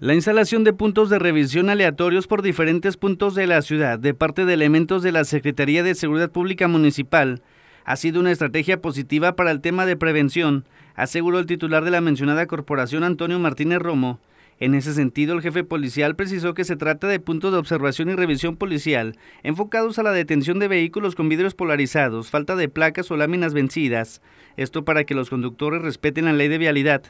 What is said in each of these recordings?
La instalación de puntos de revisión aleatorios por diferentes puntos de la ciudad de parte de elementos de la Secretaría de Seguridad Pública Municipal ha sido una estrategia positiva para el tema de prevención, aseguró el titular de la mencionada corporación Antonio Martínez Romo. En ese sentido, el jefe policial precisó que se trata de puntos de observación y revisión policial enfocados a la detención de vehículos con vidrios polarizados, falta de placas o láminas vencidas, esto para que los conductores respeten la ley de vialidad.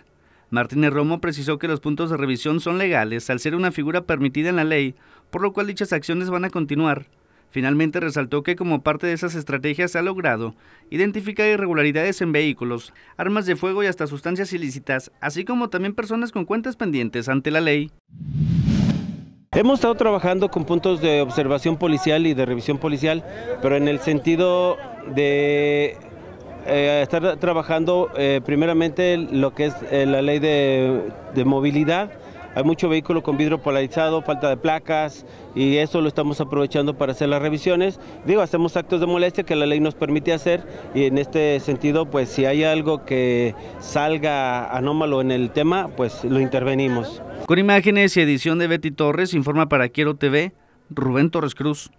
Martínez Romo precisó que los puntos de revisión son legales al ser una figura permitida en la ley, por lo cual dichas acciones van a continuar. Finalmente resaltó que como parte de esas estrategias se ha logrado identificar irregularidades en vehículos, armas de fuego y hasta sustancias ilícitas, así como también personas con cuentas pendientes ante la ley. Hemos estado trabajando con puntos de observación policial y de revisión policial, pero en el sentido de eh, estar trabajando eh, primeramente lo que es eh, la ley de, movilidad. Hay mucho vehículo con vidrio polarizado, falta de placas y eso lo estamos aprovechando para hacer las revisiones. Digo, hacemos actos de molestia que la ley nos permite hacer y en este sentido, pues si hay algo que salga anómalo en el tema, pues lo intervenimos. Con imágenes y edición de Betty Torres, informa para Quiero TV, Rubén Torres Cruz.